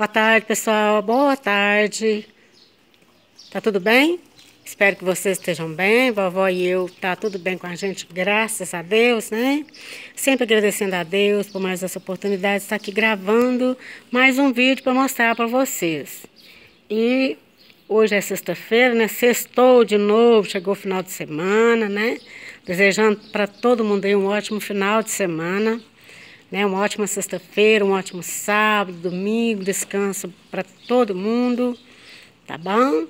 Boa tarde, pessoal. Boa tarde. Tá tudo bem? Espero que vocês estejam bem. Vovó e eu tá tudo bem com a gente, graças a Deus, né? Sempre agradecendo a Deus por mais essa oportunidade de estar aqui gravando mais um vídeo para mostrar para vocês. E hoje é sexta-feira, né? Sextou de novo, chegou o final de semana, né? Desejando para todo mundo aí um ótimo final de semana. Né? Uma ótima sexta-feira, um ótimo sábado, domingo, descanso para todo mundo, tá bom?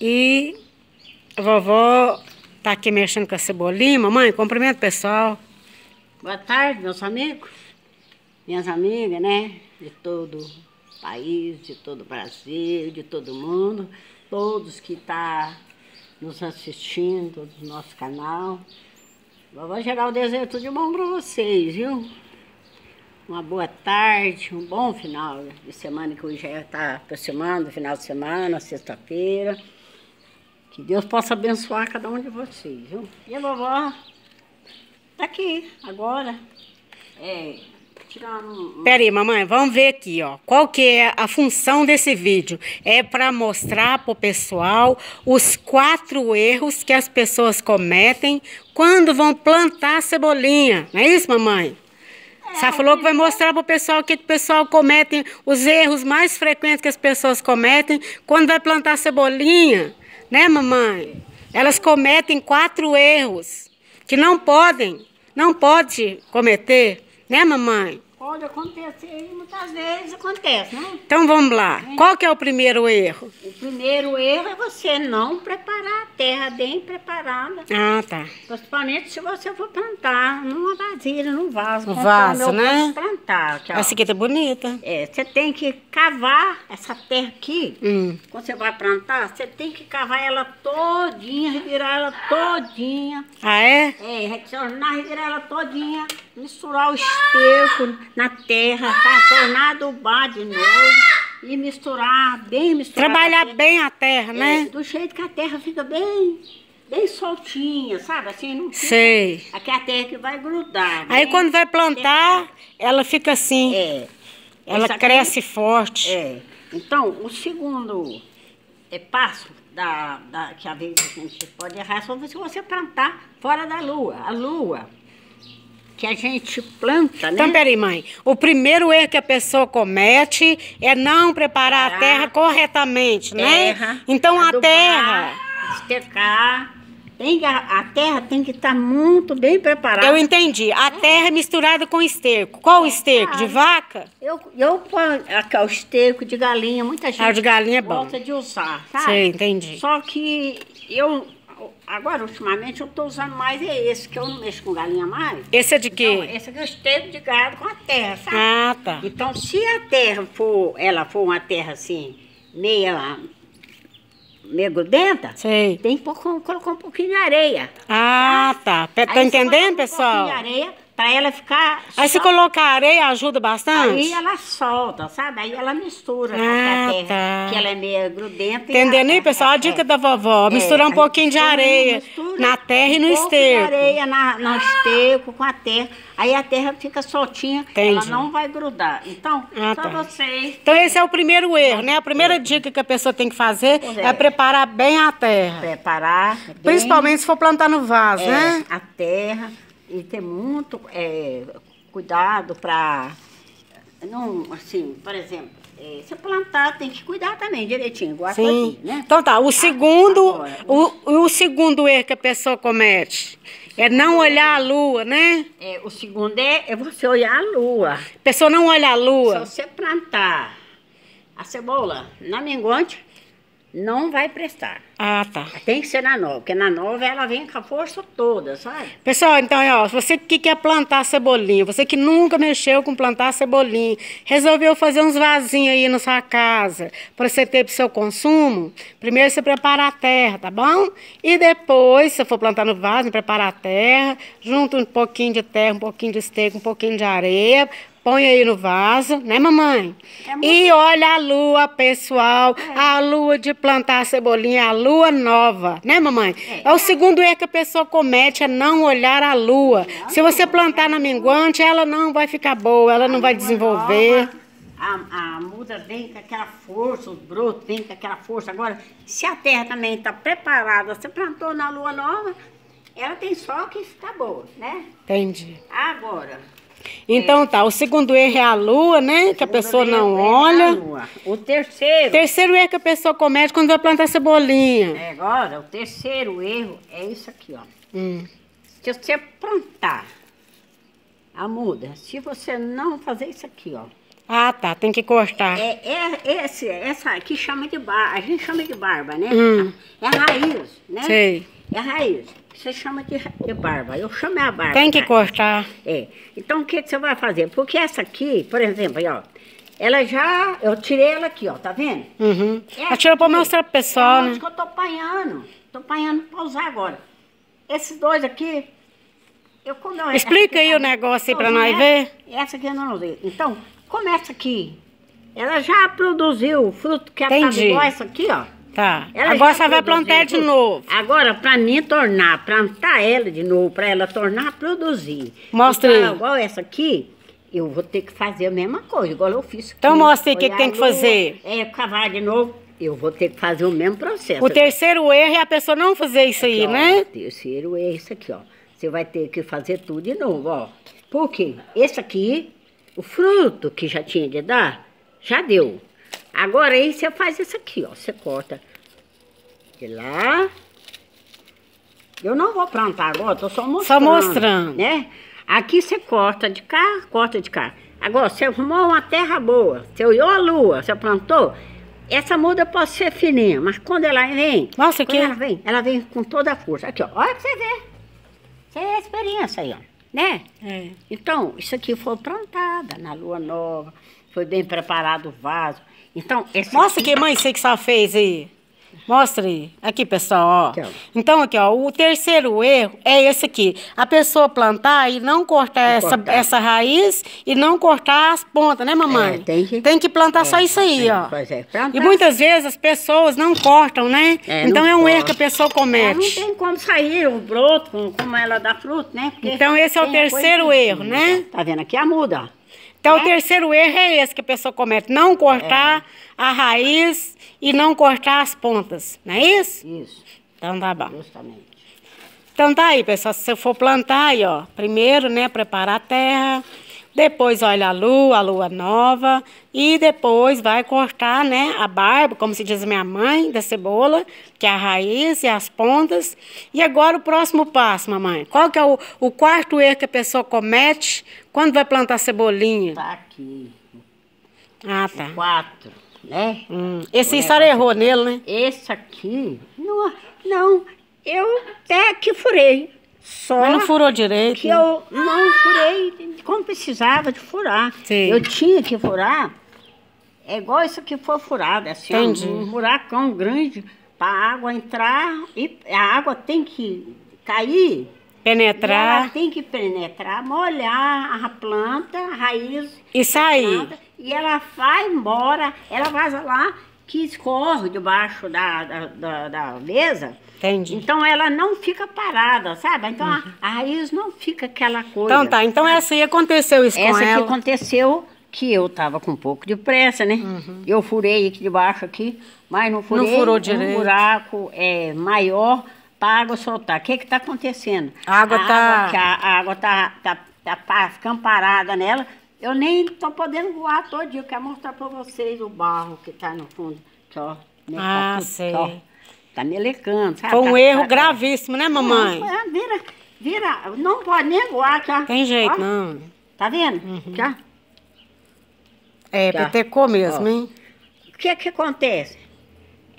E a vovó tá aqui mexendo com a cebolinha. Mamãe, cumprimento o pessoal. Boa tarde, meus amigos, minhas amigas, né? De todo o país, de todo o Brasil, de todo mundo, todos que estão tá nos assistindo, do nosso canal. Vovó geral desejo tudo de bom para vocês, viu? uma boa tarde, um bom final de semana que hoje já está aproximando, final de semana, sexta-feira. Que Deus possa abençoar cada um de vocês, viu? E a vovó tá aqui agora. É, tirando. Peraí, mamãe, vamos ver aqui, ó. Qual que é a função desse vídeo? É para mostrar pro pessoal os quatro erros que as pessoas cometem quando vão plantar cebolinha. Não é isso, mamãe? Você falou que vai mostrar para o pessoal o que o pessoal comete os erros mais frequentes que as pessoas cometem quando vai plantar cebolinha, né, mamãe? Elas cometem quatro erros que não podem, não pode cometer, né, mamãe? Pode acontecer, muitas vezes acontece, né? Então vamos lá. É. Qual que é o primeiro erro? O primeiro erro é você não preparar a terra bem preparada. Ah, tá. Principalmente se você for plantar numa caseira, no vaso. No vaso, né? plantar. Aqui, Essa aqui tá bonita. É, você tem que cavar essa terra aqui. Hum. Quando você vai plantar, você tem que cavar ela todinha, revirar ela todinha. Ah, é? É, retornar, revirar ela todinha, misturar o esterco na terra, tá? Tornar adubar de novo e misturar bem, misturar. Trabalhar bem a terra, né? É, do jeito que a terra fica bem bem soltinha, sabe? Assim, não fica, Sei. Aqui é a terra que vai grudar. Aí né? quando vai plantar, ela fica assim. É. Ela Essa cresce aqui, forte. É. Então, o segundo é, passo da, da, que às vezes a gente pode errar é só se você plantar fora da lua. A lua que a gente planta, né? Então, peraí, mãe. O primeiro erro que a pessoa comete é não preparar, a ah. terra corretamente, né? terra, né? Então, adubar, a terra... Estecar, tem, a, a terra tem que estar tá muito bem preparada. Eu entendi. A né? terra é misturada com esterco. Qual é, esterco? De vaca? Eu, eu o esterco de galinha, muita ah, gente ah, de galinha é bom. gosta de usar, sabe? Sim, entendi. Só que eu Agora, ultimamente, eu estou usando mais é esse, que eu não mexo com galinha mais. Esse é de quê? Então, esse aqui é o esterco de gado com a terra, sabe? Ah, tá. Então, se a terra for, ela for uma terra assim, meia negrudenta, Sim. tem que colocar um pouquinho de areia. Ah, tá. Tá, Aí, entendendo, pessoal? Um pouquinho de areia, Pra ela ficar. Aí se colocar areia, ajuda bastante? Aí ela solta, sabe? Aí ela mistura ah, com a ah, terra, tá. que ela é meio grudenta. Entendendo, aí, pessoal? É, a dica é, da vovó: é, misturar é, um pouquinho de areia na terra e no um esterco. De areia na, no esterco com a terra. Aí a terra fica soltinha, Entendi. ela não vai grudar. Então, ah, tá. só tá. vocês. Então, esse é o primeiro erro, né? A primeira é. dica que a pessoa tem que fazer é, é, preparar bem a terra. Preparar. Bem... Principalmente se for plantar no vaso, né? A terra e ter muito é, cuidado para não, assim, por exemplo, é, se plantar tem que cuidar também direitinho, igual Sim. Aqui, né? Então tá, o tá, segundo, né? o, o segundo erro que a pessoa comete é não olhar a lua, né? É, o segundo é, é você olhar a lua. A pessoa não olha a lua. Se você plantar a cebola na minguante, não vai prestar. Ah, tá. Tem que ser na nova, porque na nova ela vem com a força toda, sabe? Pessoal, então, ó, você que quer plantar cebolinha, você que nunca mexeu com plantar cebolinha, resolveu fazer uns vasinhos aí na sua casa, para você ter para o seu consumo, primeiro você prepara a terra, tá bom? E depois, se for plantar no vaso, prepara a terra, junta um pouquinho de terra, um pouquinho de esterco, um pouquinho de areia, Põe aí no vaso, né, mamãe? É E olha a lua, pessoal. É. A lua de plantar a cebolinha, a lua nova, né, mamãe? É, é o segundo erro que a pessoa comete, é não olhar a lua. Se você plantar na minguante, ela não vai ficar boa, ela a não vai desenvolver. Nova. A, a, muda vem com aquela força, o broto vem com aquela força. Agora, se a terra também está preparada, você plantou na lua nova, ela tem só que ficar boa, né? Entendi. Agora, então tá, o segundo erro é a lua, né? Que a pessoa não é olha. O terceiro. Terceiro erro que a pessoa comete quando vai plantar cebolinha. É, agora, o terceiro erro é isso aqui, ó. Hum. Se você plantar a muda, se você não fazer isso aqui, ó. Ah, tá, tem que cortar. É, é, é esse, essa aqui chama de barba, a gente chama de barba, né? Hum. É a raiz, né? Sei. É raiz. Você chama de, de barba. Eu chamo é a barba. Tem que raiz. cortar. É. Então, o que, que você vai fazer? Porque essa aqui, por exemplo, aí, ó. Ela já... Eu tirei ela aqui, ó. Tá vendo? Uhum. Ela é tirou pra mostrar pro pessoal, é né? que eu tô apanhando. Tô apanhando pra usar agora. Esses dois aqui... Eu, eu, Explica aí o negócio aí pra nós ver. Essa aqui eu não usei. Então, começa aqui. Ela já produziu o fruto que é Entendi. igual essa aqui, ó. Tá. Ela agora você vai plantar de novo. Agora, para mim tornar, plantar ela de novo, para ela tornar a produzir. Mostra então, aí. Igual essa aqui, eu vou ter que fazer a mesma coisa, igual eu fiz. Então mostra aí o que, que tem que fazer. É, cavar de novo, eu vou ter que fazer o mesmo processo. O terceiro erro é a pessoa não fazer isso aqui, aí, ó, né? O terceiro erro é isso aqui, ó. Você vai ter que fazer tudo de novo, ó. Por quê? Esse aqui, o fruto que já tinha de dar, já deu. Agora aí você faz isso aqui, ó. Você corta aqui lá. Eu não vou plantar agora, tô só mostrando. Só mostrando. Né? Aqui você corta de cá, corta de cá. Agora, você arrumou uma terra boa, você olhou a lua, você plantou. Essa muda pode ser fininha, mas quando ela vem. Nossa, quando que... ela vem, ela vem com toda a força. Aqui, ó. Olha pra você ver. você é experiência aí, ó. Né? É. Então, isso aqui foi plantada na lua nova, foi bem preparado o vaso. Então, esse Nossa, aqui... que mãe você que só fez aí. Mostre aqui, pessoal. Ó. Então, aqui, ó, o terceiro erro é esse aqui. A pessoa plantar e não cortar, não essa, cortar. essa raiz e não cortar as pontas, né, mamãe? É, tem, que... tem que plantar é, só isso aí, é, ó. Pois é, plantar. E muitas vezes as pessoas não cortam, né? É, então é um corta. erro que a pessoa comete. É, não tem como sair o broto, como ela dá fruto, né? Porque então esse é o terceiro erro, né? Tá vendo aqui a muda, ó. Então, né? o é. terceiro erro é esse que a pessoa comete: não cortar é. a raiz e não cortar as pontas, não é isso? Isso. Então, tá bom. Justamente. Então, tá aí, pessoal. Se você for plantar aí, ó, primeiro, né, preparar a terra. Depois olha a lua, a lua nova. E depois vai cortar, né, a barba, como se diz minha mãe, da cebola, que é a raiz e as pontas. E agora o próximo passo, mamãe. Qual que é o, o quarto erro que a pessoa comete quando vai plantar cebolinha? Tá aqui. Ah, tá. quatro, né? Hum. Esse a senhora errou tá nele, né? Esse aqui, não, não eu até que furei. Só Mas não furou direito. Que eu não furei como precisava de furar. Sim. Eu tinha que furar. É igual isso que foi furado, assim, Entendi. um buracão grande para a água entrar e a água tem que cair. Penetrar. Ela tem que penetrar, molhar a planta, a raiz. E sair. Planta, e ela vai embora, ela vai lá, que escorre debaixo da, da, da, da mesa Entendi. Então ela não fica parada, sabe? Então uhum. a, a, raiz não fica aquela coisa. Então tá, então ah. essa aí aconteceu isso essa com ela. Essa que aconteceu que eu tava com um pouco de pressa, né? Uhum. Eu furei aqui debaixo aqui, mas não furei. Não furou direito. Um buraco é maior pra água soltar. O que que tá acontecendo? A água a tá água, a, a, água tá, tá, tá, tá ficando parada nela. Eu nem tô podendo voar todo dia. Eu quero mostrar para vocês o barro que tá no fundo. Só, né? Tá ah, tá tudo, sei. Só tá melecando, sabe? Foi um tá, erro tá, gravíssimo, né, mamãe? Não, vira, vira, não pode negoar, tá? Tem jeito, ó, não. Tá vendo? Uhum. Já. É, já. petecou mesmo, ó. hein? O que é que acontece?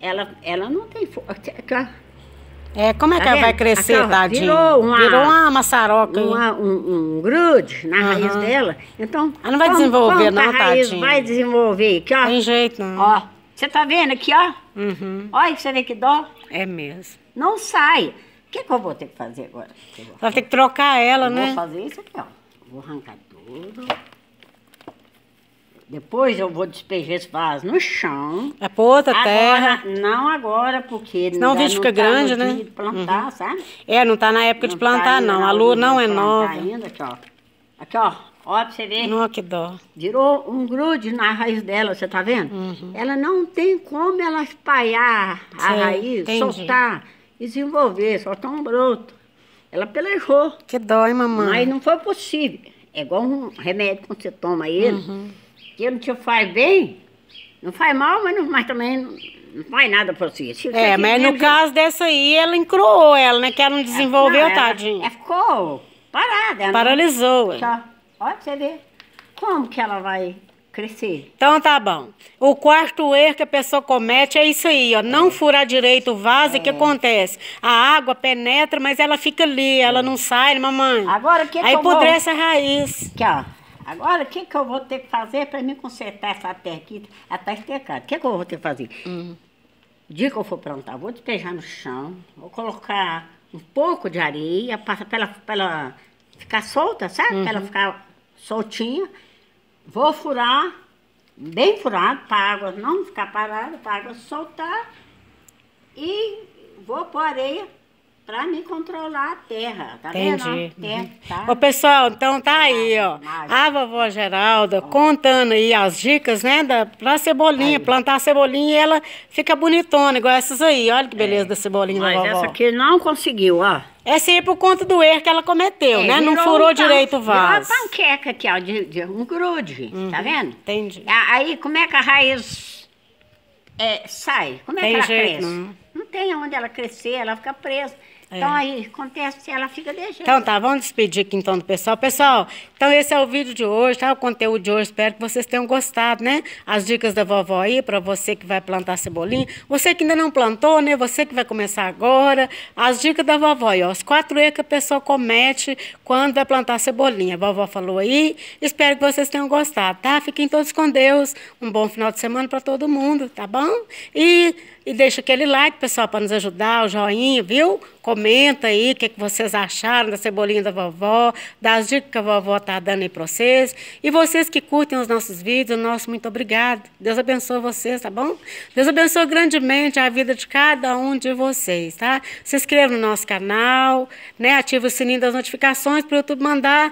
Ela, ela não tem força. É, como é tá que ela vai crescer, Aquela, tadinha? Virou uma, virou uma maçaroca. Uma, um, um, grude na uhum. raiz dela. Então, ela não vai como, desenvolver, como não, a raiz vai desenvolver. Que, ó, Tem jeito, não. Ó, você tá vendo aqui, ó? Uhum. Olha, você vê que dó. É mesmo. Não sai. O que, que eu vou ter que fazer agora? Vai ter que trocar ela, eu né? Vou fazer isso aqui, ó. Vou arrancar tudo. Depois eu vou despejar esse vaso no chão. É pra outra agora, terra. Não agora, porque... Senão o vídeo fica tá grande, né? de plantar, uhum. sabe? É, não tá na época não de tá plantar, tá não. A lua não, não é nova. Ainda, aqui, ó. Aqui, ó. Ó, pra você ver. Não, que dó. Virou um grude na raiz dela, você tá vendo? Uhum. Ela não tem como ela espalhar a Sim, raiz, entendi. soltar, desenvolver, soltar tá um broto. Ela pelejou. Que dó, hein, mamãe? Mas não foi possível. É igual um remédio quando você toma ele, uhum. que ele te faz bem, não faz mal, mas, não, mas também não, não faz nada pra você. Se é, mas no caso dessa aí, ela encruou ela, né? Que ela não é, desenvolveu, ela, tadinha. Ela é, ficou parada. Paralisou, não, é. Olha pra você ver como que ela vai crescer. Então tá bom. O quarto erro que a pessoa comete é isso aí, ó. Não é. furar direito o vaso, é. que acontece? A água penetra, mas ela fica ali, ela é. não sai, mamãe. Agora que Aí que apodrece vou... a raiz. Aqui, ó. Agora, o que, que eu vou ter que fazer para me consertar essa terra aqui? Ela tá estecada. O que, que eu vou ter que fazer? Uhum. dia que eu for plantar, vou despejar no chão, vou colocar um pouco de areia para ela, pra ela ficar solta, sabe? Uhum. Para ela ficar soltinha, vou furar, bem furado, para a água não ficar parada, para a água soltar, e vou pôr areia para me controlar a terra, tá Entendi. vendo? Entendi. Tá? Ô, pessoal, então tá, tá aí, ó. A vovó Geralda contando aí as dicas, né, da, pra cebolinha, aí. plantar a cebolinha e ela fica bonitona, igual essas aí. Olha que beleza é. da cebolinha Mas da vovó. essa aqui não conseguiu, ó. Essa aí é por conta do erro que ela cometeu, é, né? Não furou um direito o vaso. Uma panqueca aqui, ó, de, de um grude, tá uhum. tá vendo? Entendi. Aí, como é que a raiz é, sai? Como é tem que ela jeito, cresce? Não. não tem onde ela crescer, ela fica presa. Então é. aí, acontece, ela fica jeito. Então tá, vamos despedir aqui então do pessoal. Pessoal, então esse é o vídeo de hoje, tá? O conteúdo de hoje, espero que vocês tenham gostado, né? As dicas da vovó aí, para você que vai plantar cebolinha. Você que ainda não plantou, né? Você que vai começar agora. As dicas da vovó aí, ó. Os quatro erros que a pessoa comete quando vai plantar cebolinha. A vovó falou aí. Espero que vocês tenham gostado, tá? Fiquem todos com Deus. Um bom final de semana para todo mundo, tá bom? E e deixa aquele like, pessoal, para nos ajudar, o joinha, viu? Comenta aí o que, que vocês acharam da cebolinha da vovó, das dicas que a vovó está dando aí para vocês. E vocês que curtem os nossos vídeos, nosso muito obrigado. Deus abençoe vocês, tá bom? Deus abençoe grandemente a vida de cada um de vocês, tá? Se inscreva no nosso canal, né? Ative o sininho das notificações para o YouTube mandar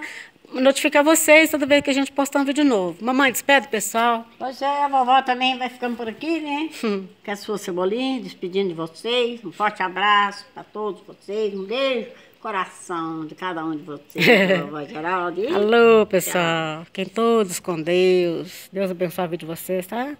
notificar vocês toda vez que a gente postar um vídeo novo. Mamãe, despede o pessoal. Pois é, a vovó também vai ficando por aqui, né? Hum. Com a sua cebolinha, despedindo de vocês. Um forte abraço para todos vocês. Um beijo coração de cada um de vocês, é. vovó Geraldi. Alô, pessoal. Fiquem todos com Deus. Deus abençoe a vida de vocês, tá?